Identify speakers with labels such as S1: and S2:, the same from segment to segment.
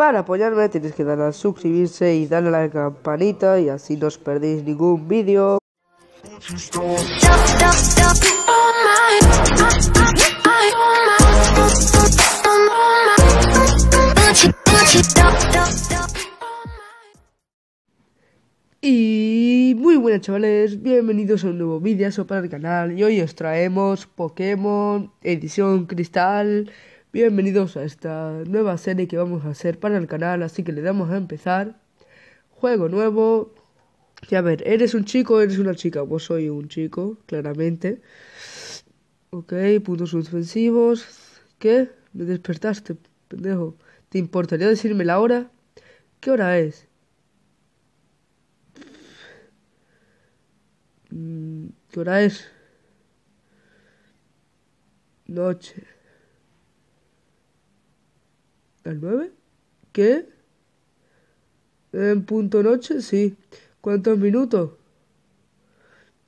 S1: Para apoyarme tenéis que dar a suscribirse y darle a la campanita y así no os perdéis ningún vídeo. Y muy buenas chavales, bienvenidos a un nuevo vídeo para el canal y hoy os traemos Pokémon Edición Cristal Bienvenidos a esta nueva serie que vamos a hacer para el canal, así que le damos a empezar. Juego nuevo. Y a ver, ¿eres un chico o eres una chica? Pues soy un chico, claramente. Ok, puntos ofensivos ¿Qué? Me despertaste, pendejo. ¿Te importaría decirme la hora? ¿Qué hora es? Mm, ¿Qué hora es? Noche. ¿Las nueve? ¿Qué? ¿En punto noche? Sí. ¿Cuántos minutos?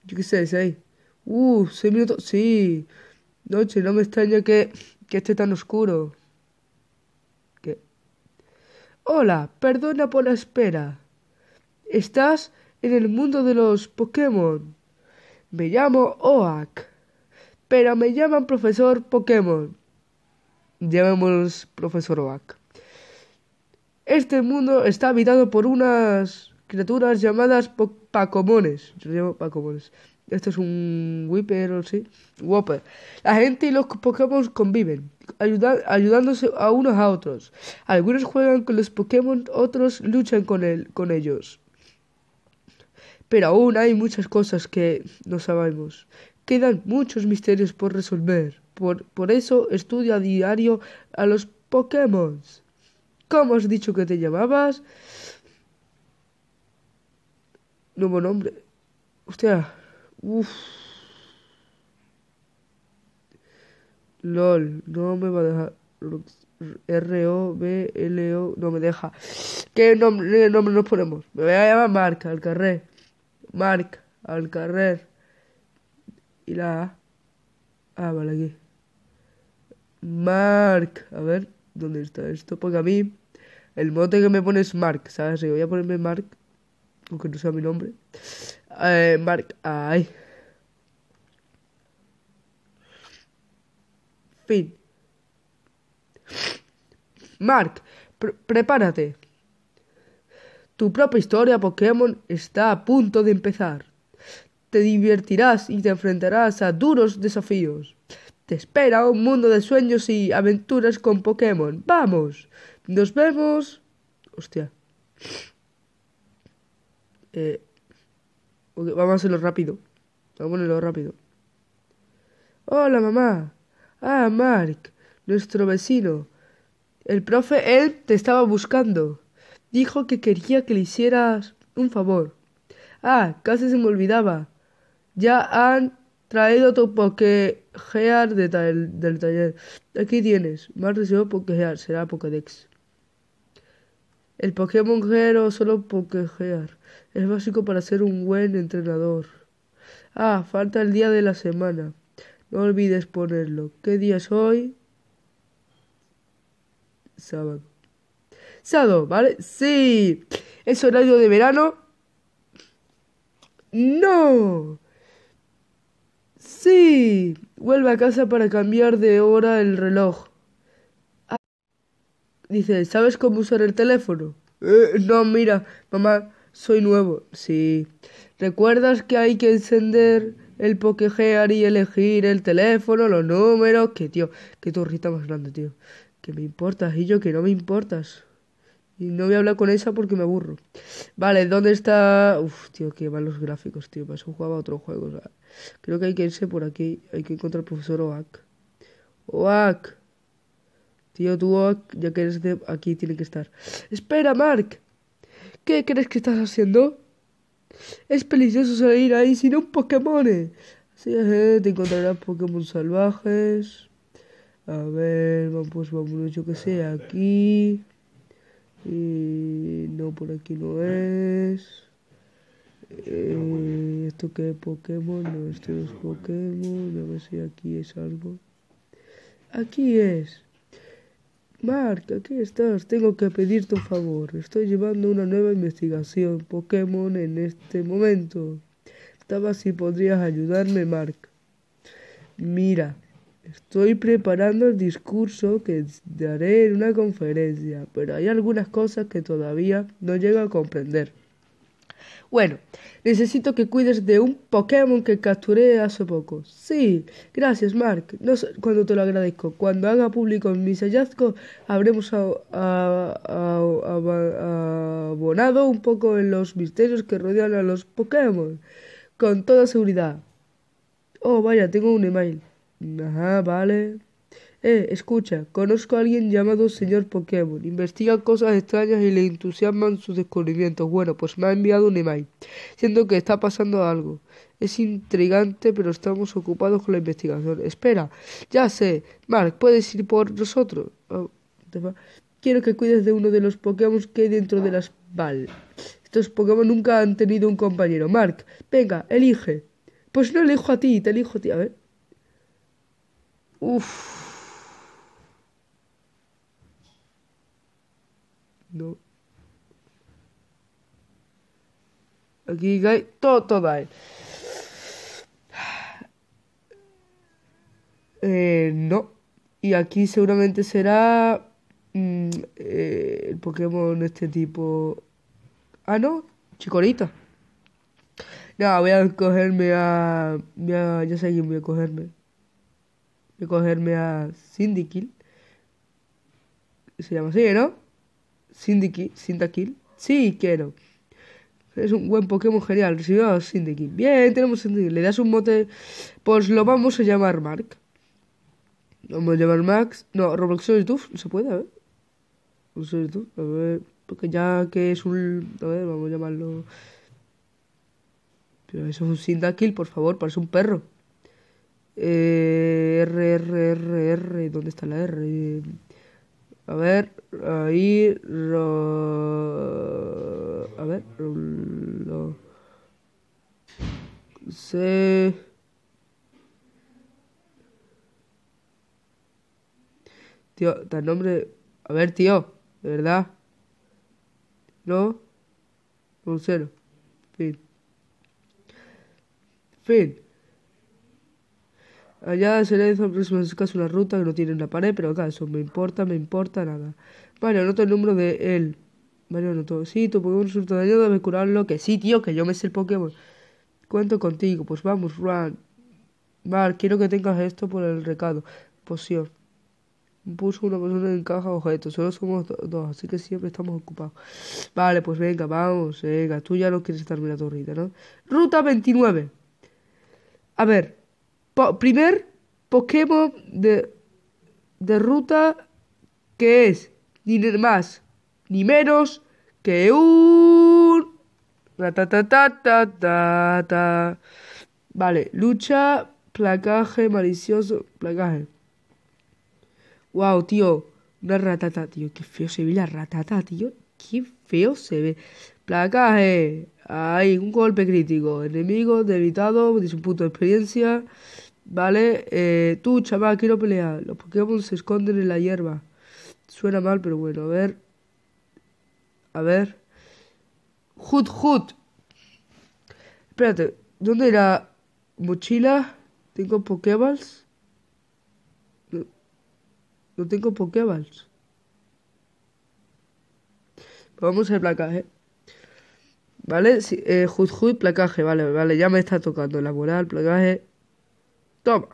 S1: Yo qué sé, seis. Uh, seis minutos. Sí. Noche, no me extraña que, que esté tan oscuro. ¿Qué? Hola, perdona por la espera. Estás en el mundo de los Pokémon. Me llamo Oak, pero me llaman profesor Pokémon llamémoslos profesor Oak. Este mundo está habitado por unas criaturas llamadas pacomones. Yo llamo pacomones. Esto es un Whipper o sí. Whopper. La gente y los Pokémon conviven, ayudándose a unos a otros. Algunos juegan con los Pokémon, otros luchan con, con ellos. Pero aún hay muchas cosas que no sabemos. Quedan muchos misterios por resolver. Por, por eso estudio a diario a los Pokémon. ¿Cómo has dicho que te llamabas? Nuevo nombre. Hostia. Uf. LOL. No me va a dejar. R-O-B-L-O. no me deja. ¿Qué nombre, nombre nos ponemos? Me voy a llamar Mark al carrer. Marc al carrer. Y la A. Ah, vale, aquí. Mark. A ver, ¿dónde está esto? Porque a mí el mote que me pone es Mark, ¿sabes? Si voy a ponerme Mark, aunque no sea mi nombre. Eh, Mark, ay. Fin. Mark, prepárate. Tu propia historia Pokémon está a punto de empezar. Te divertirás y te enfrentarás a duros desafíos. Te espera un mundo de sueños y aventuras con Pokémon. ¡Vamos! Nos vemos. Hostia. Eh, vamos a hacerlo rápido. Vamos a hacerlo rápido. Hola, mamá. Ah, Mark, nuestro vecino. El profe, él te estaba buscando. Dijo que quería que le hicieras un favor. Ah, casi se me olvidaba. Ya han Traído tu Pokégear de del taller. Aquí tienes. Más recibo Pokégear. Será Pokédex. El Pokémon solo Pokégear. Es básico para ser un buen entrenador. Ah, falta el día de la semana. No olvides ponerlo. ¿Qué día es hoy? Sábado. Sábado, ¿vale? Sí. ¿Es horario de verano? No. Sí, vuelve a casa para cambiar de hora el reloj. Ah, dice, ¿sabes cómo usar el teléfono? Eh, no, mira, mamá, soy nuevo. Sí. ¿Recuerdas que hay que encender el pokegear y elegir el teléfono, los números? Que tío, qué torrita más grande, tío. Que me importas y yo que no me importas. Y no voy a hablar con esa porque me aburro. Vale, ¿dónde está...? Uf, tío, qué malos gráficos, tío. Para eso jugaba otro juego. creo que hay que irse por aquí. Hay que encontrar al profesor Oak. Oak. Tío, tú Oak, ya que eres de... Aquí tiene que estar. Espera, Mark. ¿Qué crees que estás haciendo? Es peligroso salir ahí sin un Pokémon. sí, es, eh, te encontrarás Pokémon salvajes. A ver, pues vámonos, yo qué sé, aquí. Y no, por aquí no ¿Eh? es. Eh, esto que es Pokémon, no, esto es Pokémon, a ver si aquí es algo. Aquí es. Mark, aquí estás, tengo que pedirte un favor. Estoy llevando una nueva investigación Pokémon en este momento. Estaba si podrías ayudarme, Mark. Mira, Estoy preparando el discurso que daré en una conferencia, pero hay algunas cosas que todavía no llego a comprender. Bueno, necesito que cuides de un Pokémon que capturé hace poco. Sí, gracias, Mark. No sé te lo agradezco. Cuando haga público mis hallazgos, habremos abonado un poco en los misterios que rodean a los Pokémon. Con toda seguridad. Oh, vaya, tengo un email. Ajá, vale. Eh, escucha, conozco a alguien llamado señor Pokémon. Investiga cosas extrañas y le entusiasman sus descubrimientos. Bueno, pues me ha enviado un email. Siento que está pasando algo. Es intrigante, pero estamos ocupados con la investigación. Espera, ya sé. Mark, ¿puedes ir por nosotros? Oh, Quiero que cuides de uno de los Pokémon que hay dentro de las... Vale. Estos Pokémon nunca han tenido un compañero. Mark, venga, elige. Pues no elijo a ti, te elijo a ti. A ver. Uf. No. Aquí hay todo, todo hay. Eh, no. Y aquí seguramente será mm, eh, el Pokémon este tipo. Ah, no, Chicorita. No, voy a cogerme a. a ya sé quién voy a cogerme cogerme a Syndikill. Se llama así, ¿no? Syndikill, kill, Sí, quiero. Es un buen Pokémon genial. Recibió a Syndikill. Bien, tenemos Le das un mote. Pues lo vamos a llamar Mark. vamos a llamar Max. No, Roblox No ¿Se puede? A ver. A ver. Porque ya que es un. A ver, vamos a llamarlo. Pero eso es un kill, por favor. Parece un perro. Eh, R, R, R, R, ¿dónde está la R? A ver, ahí, a ver, lo, C. tío, tal nombre, a ver, tío, de verdad, no, un cero, fin, fin. Allá se le hizo una ruta que no tiene una pared, pero acá eso me importa, me importa nada. Vale, anoto el número de él. Vale, anoto sí, tu Pokémon resulta dañado, Debe curarlo, que sí, tío, que yo me sé el Pokémon. Cuento contigo, pues vamos, run Vale, quiero que tengas esto por el recado. Poción. Puso una persona en caja Objeto solo somos dos, así que siempre estamos ocupados. Vale, pues venga, vamos, venga, tú ya no quieres En la torrita, ¿no? Ruta 29. A ver, primer Pokémon de, de ruta que es ni más ni menos que un... Vale, lucha, placaje, malicioso, placaje. Wow, tío. Una ratata, tío. Qué feo se ve la ratata, tío. Qué feo se ve. Placaje. Ahí, un golpe crítico. Enemigo debilitado, dice un punto de experiencia. Vale, eh, tú, chaval, quiero pelear. Los Pokémon se esconden en la hierba. Suena mal, pero bueno, a ver. A ver. Hut, hut. Espérate, ¿dónde era? Mochila. Tengo Pokéballs. No, tengo Pokéballs. Vamos a placaje. ¿eh? ¿Vale? Sí, eh, placaje, vale, vale, ya me está tocando. la moral, placaje. Toma.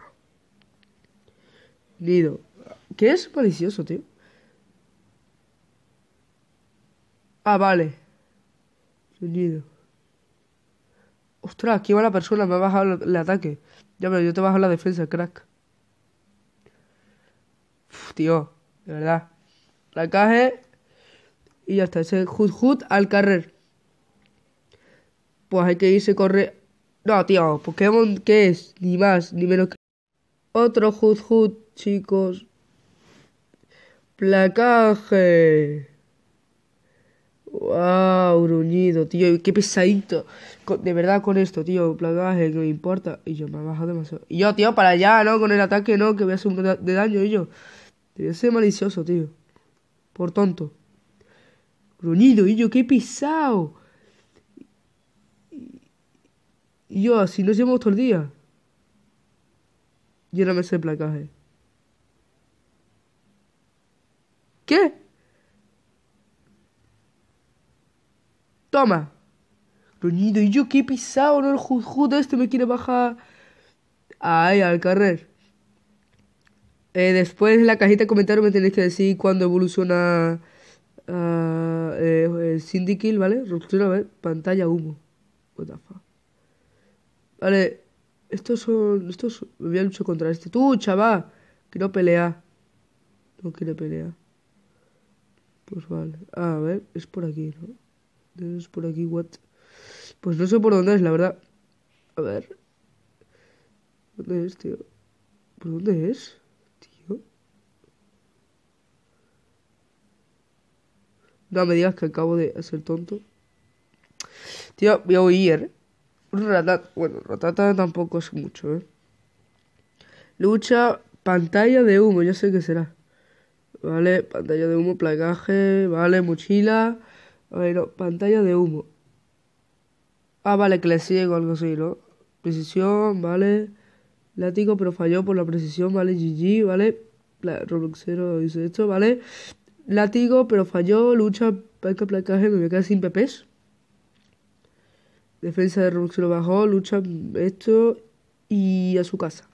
S1: Nido. ¿Qué es malicioso, tío? Ah, vale. Nido. Ostras, va la persona, me ha bajado el, ataque. Ya, pero yo te bajo la defensa, crack. tío, de verdad. Placaje. Y ya está, ese hut al carrer pues hay que irse correr... No, tío, Pokémon, ¿qué es? Ni más, ni menos que. Otro Hut chicos. Placaje. Wow, gruñido, tío, qué pesadito. de verdad con esto, tío, placaje, no importa. Y yo me ha bajado demasiado. Y yo, tío, para allá, ¿no? Con el ataque, ¿no? Que voy a hacer un de daño. Y yo, debe ser malicioso, tío. Por tonto. Gruñido, y yo, qué pesado. Y yo así nos llevamos todo el día. Yo no me placaje. ¿Qué? Toma. Roñido, ¿y yo qué pisado? No, el jujudo este me quiere bajar. Ahí, al carrer. Eh, después en la cajita de comentarios me tenéis que decir cuándo evoluciona ah, eh, el Syndicate, ¿vale? Ruptura, a ver, pantalla humo. What Vale, estos son. Estos. Me voy a luchar contra este. ¡Tú, chaval! Quiero pelear. No quiere pelear. Pues vale. a ver, es por aquí, ¿no? Es por aquí, what? Pues no sé por dónde es, la verdad. A ver. ¿Dónde es, tío? ¿Por dónde es? Tío. No me digas que acabo de hacer tonto. Tío, voy a huir. ¿eh? bueno, Ratata tampoco es mucho, ¿eh? Lucha, pantalla de humo, ya sé qué será. Vale, pantalla de humo, placaje, vale, mochila. A pantalla de humo. Ah, vale, que le ciego algo así, ¿no? Precisión, vale. Látigo, pero falló por la precisión, vale. GG, vale. Robloxero dice esto, vale. Látigo, pero falló. Lucha, placa, placaje, me voy a sin pepes. Defensa de se lo bajó, lucha esto y a su casa.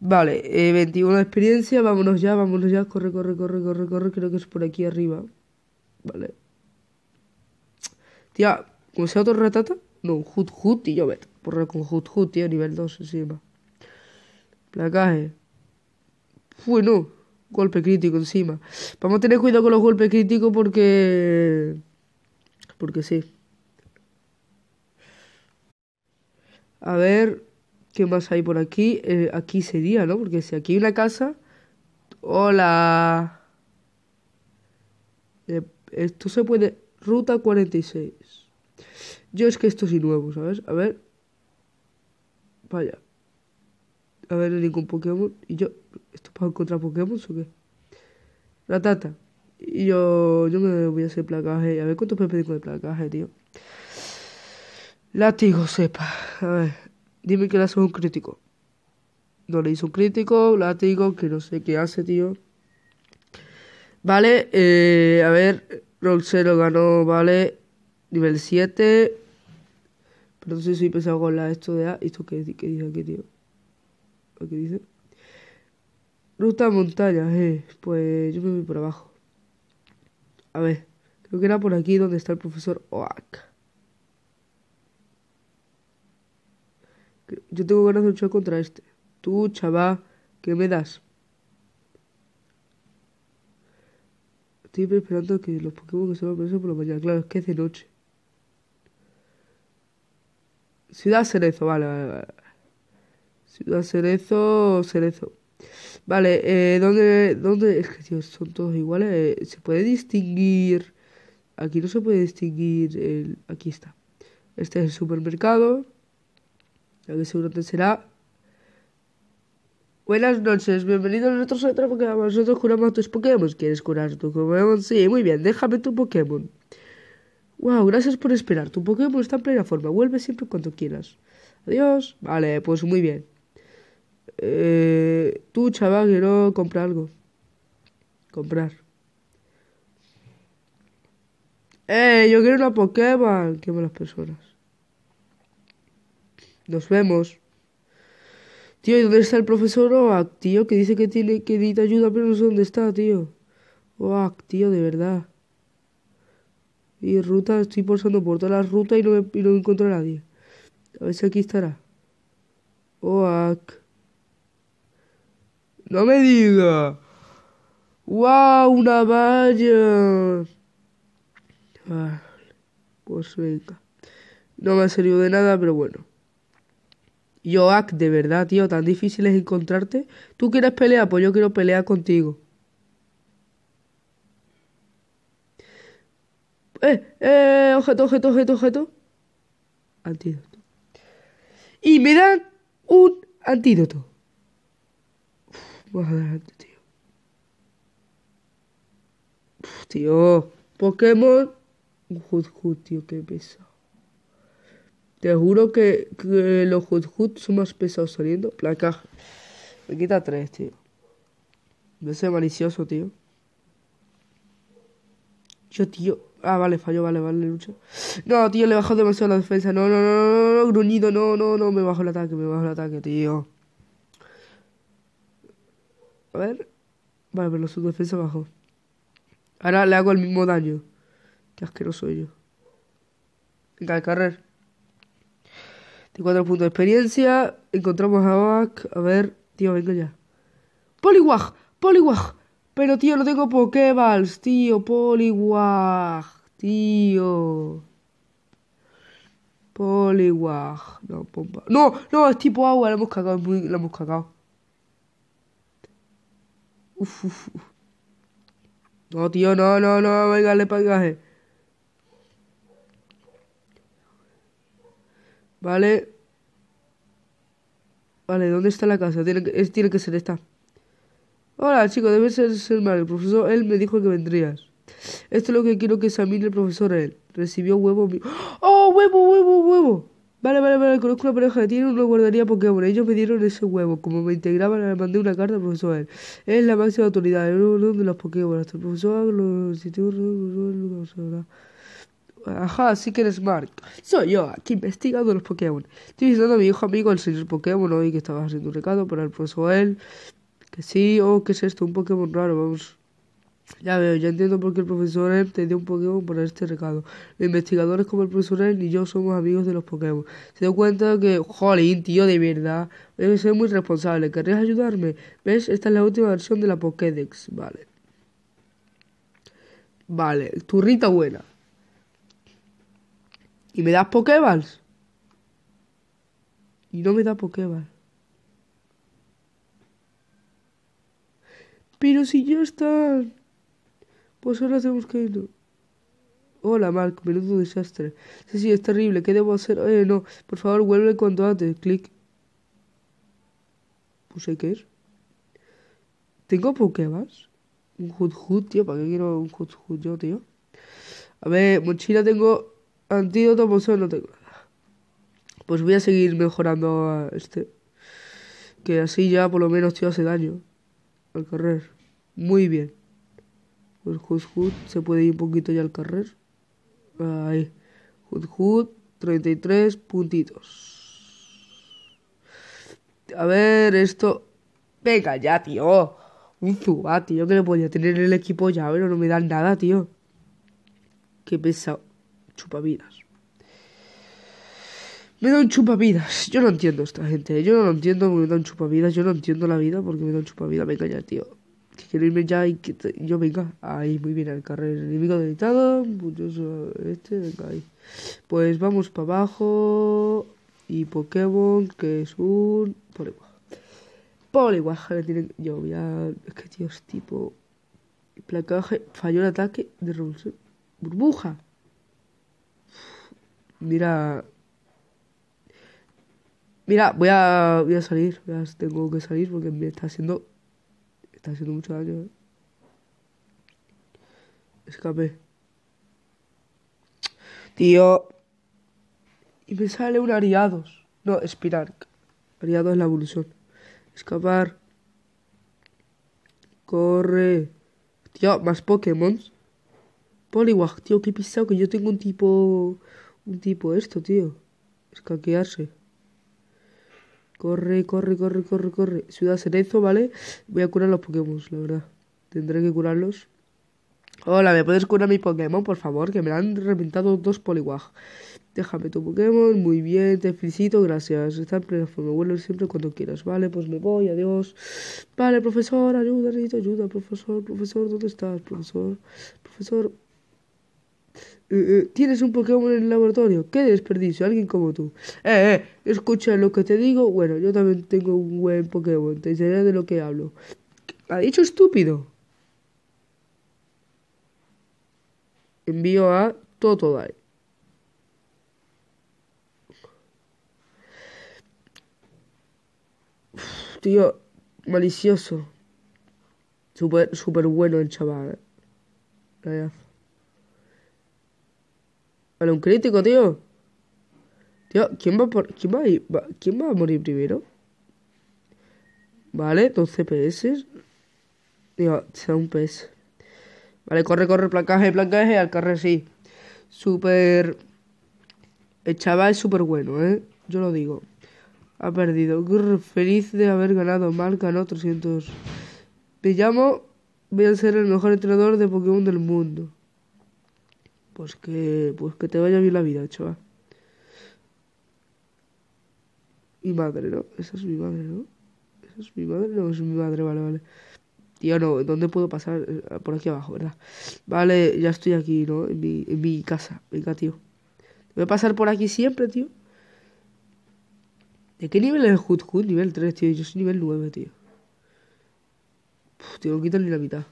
S1: Vale, 21 eh, de experiencia, vámonos ya, vámonos ya, corre, corre, corre, corre, corre, creo que es por aquí arriba. Vale. Tía, ¿cómo sea otro ratata? No, Hut Hut y yo meto Por con Hut Hut, tío, nivel 2 encima. Placaje. Bueno, golpe crítico encima. Vamos a tener cuidado con los golpes críticos porque... Porque sí. A ver, ¿qué más hay por aquí? Eh, aquí sería, ¿no? Porque si aquí hay una casa... Hola. Eh, esto se puede... Ruta 46. Yo es que esto sí nuevo, ¿sabes? A ver. Vaya. A ver, ningún Pokémon. Y yo... ¿Esto para encontrar Pokémon o qué? Ratata. Y yo... Yo me voy a hacer placaje. A ver cuánto me pedí con el placaje, tío. Látigo sepa. A ver, dime que le hace un crítico. No le hizo un crítico, látigo, que no sé qué hace, tío. Vale, eh, a ver, 0 ganó, vale, nivel 7. Pero no sé si empezado con la esto de A. ¿Esto qué, qué dice aquí, tío? ¿Qué dice? Ruta montaña, eh. Pues yo me voy por abajo. A ver, creo que era por aquí donde está el profesor Oak. Yo tengo ganas de luchar contra este. Tú, chaval, ¿qué me das? Estoy esperando que los Pokémon que se van a por la mañana. Claro, es que es de noche. Ciudad Cerezo, vale, vale, Ciudad Cerezo, Cerezo. Vale, eh, ¿dónde, ¿dónde? Es que, son todos iguales. Eh, ¿Se puede distinguir? Aquí no se puede distinguir Aquí está. Este es el supermercado la que seguro te será. Buenas noches, bienvenidos a nuestro centro Pokémon. Nosotros curamos tus Pokémon. ¿Quieres curar tu Pokémon? Sí, muy bien, déjame tu Pokémon. Wow, gracias por esperar. Tu Pokémon está en plena forma. Vuelve siempre cuando quieras. Adiós. Vale, pues muy bien. Eh, tú, chaval, quiero comprar algo. Comprar. ¡Eh! Yo quiero una Pokémon. Qué malas personas. Nos vemos. Tío, ¿y dónde está el profesor Oak, tío? Que dice que tiene que editar ayuda, pero no sé dónde está, tío. Oak, tío, de verdad. Y ruta, estoy pulsando por toda la ruta y no, me, y no encuentro a nadie. A ver si aquí estará. Oak. No me diga. ¡Wow! Una valla. Ah, pues venga. No me ha servido de nada, pero bueno. Yoak, de verdad, tío, tan difícil es encontrarte. ¿Tú quieres pelear? Pues yo quiero pelear contigo. Eh, eh, objeto, objeto, objeto, objeto. Antídoto. Y me dan un antídoto. más adelante, tío. tío. Pokémon. Hood, tío, qué pesado. Te juro que, los hut son más pesados saliendo. Placa. Me quita tres, tío. No soy malicioso, tío. Yo, tío. Ah, vale, falló, vale, vale, lucha. No, tío, le bajó demasiado la defensa. No, no, no, no, no, gruñido, no, no, no, me bajo el ataque, me bajo el ataque, tío. A ver. Vale, pero su defensa bajó. Ahora le hago el mismo daño. Qué asqueroso yo. Venga, al carrer. De 4 puntos de experiencia. Encontramos a Back. A ver, tío, venga ya. Poliwag, Poliwag. Pero tío, no tengo Pokéballs, tío. Poliwag, tío. Poliwag. No, No, no, es tipo agua. La hemos cagado, muy, la hemos cagado. Uf, No, tío, no, no, no, venga, le pagaje. Vale. Vale, ¿dónde está la casa? Tiene que, tiene que ser esta. Hola, chico, debe ser mal El profesor, él me dijo que vendrías. Esto es lo que quiero que examine el profesor, él. Recibió huevo. mío. ¡Oh, huevo, huevo, huevo! Vale, vale, vale, conozco una pareja de tiene no guardaría Pokémon. Ellos me dieron ese huevo. Como me integraban, le mandé una carta al profesor. Él. Es la máxima autoridad, el de los Pokémon. Hasta el profesor, los Ajá, sí que eres Mark. Soy yo, aquí investigando los Pokémon. Estoy visitando a mi hijo amigo, el señor Pokémon, hoy que estaba haciendo un recado para el profesor él. Que sí, oh, ¿qué es esto? Un Pokémon raro, vamos. Ya veo, ya entiendo por qué el profesor él te dio un Pokémon para este recado. Los investigadores como el profesor él y yo somos amigos de los Pokémon. Se dio cuenta que, jolín, tío, de verdad. Debes ser muy responsable. ¿Querrías ayudarme? ¿Ves? Esta es la última versión de la Pokédex. Vale. Vale, turrita buena. ¿Y me das pokeballs? Y no me da Pokéballs. Pero si ya están. Pues ahora tenemos que irnos. Hola, Mark. Menudo desastre. Sí, sí, es terrible. ¿Qué debo hacer? Eh, no. Por favor, vuelve cuando antes. Clic. Puse que ir. ¿Tengo pokeballs? Un Hut tío. ¿Para qué quiero un Hut Hut yo, tío? A ver, mochila tengo Antídoto, pues no tengo nada. Pues voy a seguir mejorando a este. Que así ya por lo menos, tío, hace daño. Al carrer. Muy bien. Pues se puede ir un poquito ya al carrer. Ahí. y 33 puntitos. A ver, esto. Venga ya, tío. Un zuba, tío, que le podía tener el equipo ya, pero no me dan nada, tío. Qué pesado chupavidas. Me dan chupavidas. Yo no entiendo esta gente. ¿eh? Yo no lo entiendo me dan chupavidas. Yo no entiendo la vida porque me dan chupavidas. Venga ya, tío. Que quiero irme ya y que yo venga. Ahí, muy bien, al carrer enemigo debilitado. este, venga Pues vamos para abajo. Y Pokémon, que es un. Poliwag. Poliwag, tienen. Yo Es que, tío, es tipo. Placaje, falló el ataque de Burbuja. Mira. Mira, voy a, voy a salir. tengo que salir porque me está haciendo. Está haciendo mucho daño. ¿eh? Escapé. Tío. Y me sale un Ariados. No, espirar. Ariados es la evolución. Escapar. Corre. Tío, más Pokémon. Poliwag, tío, qué pisado que yo tengo un tipo. Un tipo esto, tío. Escaquearse. Corre, corre, corre, corre, corre. Ciudad Cerezo, ¿vale? Voy a curar los Pokémon, la verdad. Tendré que curarlos. Hola, ¿me puedes curar mi Pokémon, por favor? Que me han reventado dos Poliwag. Déjame tu Pokémon, muy bien, te felicito, gracias. Está en plena forma, vuelvo siempre cuando quieras. Vale, pues me voy, adiós. Vale, profesor, ayuda, necesito ayuda, profesor, profesor, ¿dónde estás, profesor? Profesor, eh, eh, tienes un Pokémon en el laboratorio. ¡Qué desperdicio! Alguien como tú. Eh, eh, escucha lo que te digo. Bueno, yo también tengo un buen Pokémon. Te enseñaré de lo que hablo. ¿Ha dicho estúpido? Envío a Totodile. Tío, malicioso. Súper, super bueno el chaval. Eh. Vale, un crítico, tío. Tío, ¿quién va, por, quién va, a, ¿quién va a morir primero? Vale, 12 PS. Tío, sea un PS. Vale, corre, corre, placaje, placaje, al carrer sí. Súper... El chaval es súper bueno, ¿eh? Yo lo digo. Ha perdido. feliz de haber ganado. Mal ganó 300. Me llamo... Voy a ser el mejor entrenador de Pokémon del mundo. Pues que, pues que te vaya bien la vida, chaval. Mi madre, ¿no? Esa es mi madre, ¿no? Esa es mi madre, no, es mi madre, vale, vale. Tío, no, ¿dónde puedo pasar? Eh, por aquí abajo, ¿verdad? Vale, ya estoy aquí, ¿no? En mi, en mi casa. Venga, tío. Voy a pasar por aquí siempre, tío. ¿De qué nivel es Hut Hut? Nivel 3, tío. Yo soy nivel 9, tío. tengo que ni la mitad.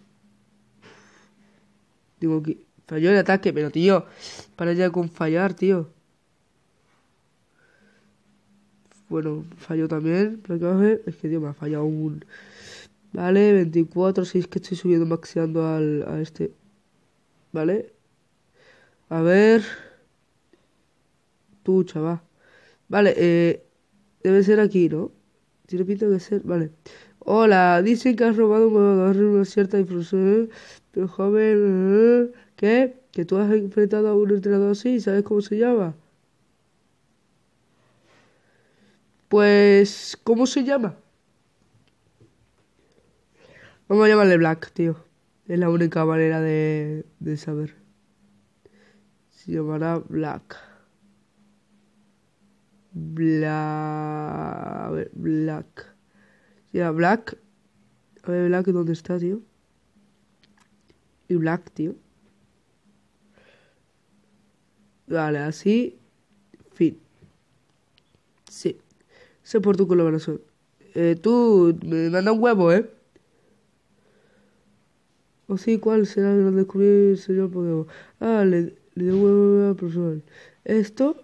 S1: Tengo que... Falló el ataque, pero tío, para ya con fallar, tío. Bueno, falló también, pero ver Es que, tío, me ha fallado un... Vale, 24, 6 que estoy subiendo, maxeando al, a este. Vale. A ver. Tú, chaval. Vale, eh, debe ser aquí, ¿no? Tiene pinta que ser. Vale. Hola, dicen que has robado un una cierta difusión. Pero joven. ¿eh? ¿Qué? ¿Que tú has enfrentado a un entrenador así? ¿Sabes cómo se llama? Pues, ¿cómo se llama? Vamos a llamarle Black, tío. Es la única manera de, de saber. Se llamará Black. Bla... A ver, Black. Black. A ver, Black, ¿dónde está, tío? Y Black, tío. Vale, así. Fin. Sí. Sé por tu colaboración. Eh, tú me manda un huevo, ¿eh? O sí, ¿cuál será el descubrir del señor Pokémon? Ah, le, doy un huevo al profesor. Esto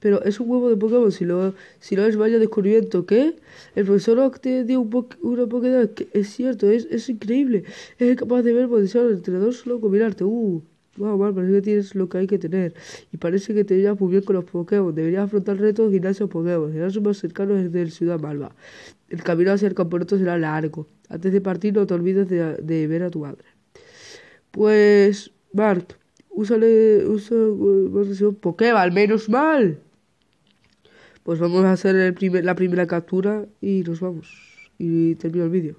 S1: pero es un huevo de Pokémon. Si lo, si lo es, vaya descubrimiento. ¿Qué? El profesor Octe dio un po una Pokédex. Es cierto, es, es increíble. Es capaz de ver potencial el entrenador solo con mirarte. Uh. Wow, Mark, parece que tienes lo que hay que tener. Y parece que te llevas muy bien con los Pokémon. Deberías afrontar retos gimnasio Pokémon. gimnasio más cercanos desde el Ciudad Malva. El camino hacia el campeonato será largo. Antes de partir, no te olvides de, ver a tu madre. Pues, Bart, úsale, usa, usa Pokéball, menos mal. Pues vamos a hacer la primera captura y nos vamos. Y termino el vídeo.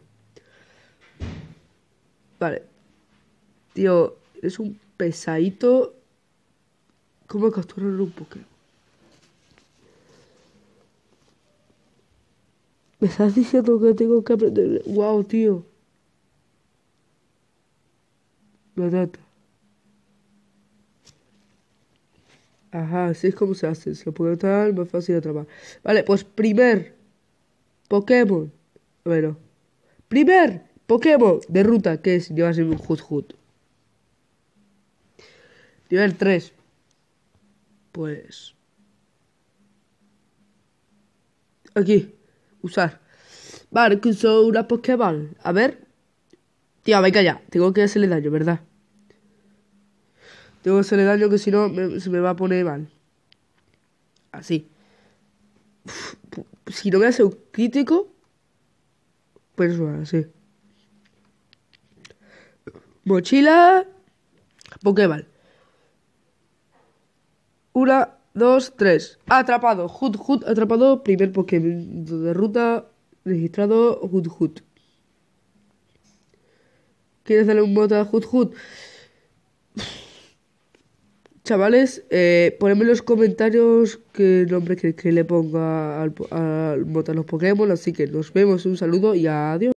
S1: Vale. Tío, es un pesadito como capturar un Pokémon. ¿Me estás diciendo que tengo que aprender? ¡Wow, tío! La trata Ajá, así es como se hace. Se puede tal, más fácil de trabajar Vale, pues primer Pokémon. Bueno. Primer Pokémon de ruta, que es llevarse un Hut el 3. Pues... Aquí. Usar. Vale, que uso una Pokéball. Pues a ver. Tío, venga ya. Tengo que hacerle daño, ¿verdad? Tengo que hacerle daño que si no se me va a poner mal. Así. si no me hace un crítico... Pues así. Mochila... Pokéball. Una, dos, tres. Atrapado. Hut, hut, atrapado. Primer Pokémon de ruta registrado. Hut, hut. ¿Quieres darle un voto a Hut, hut? Chavales, eh, ponedme en los comentarios qué nombre queréis que le ponga al, al, a los Pokémon. Así que nos vemos, un saludo y adiós.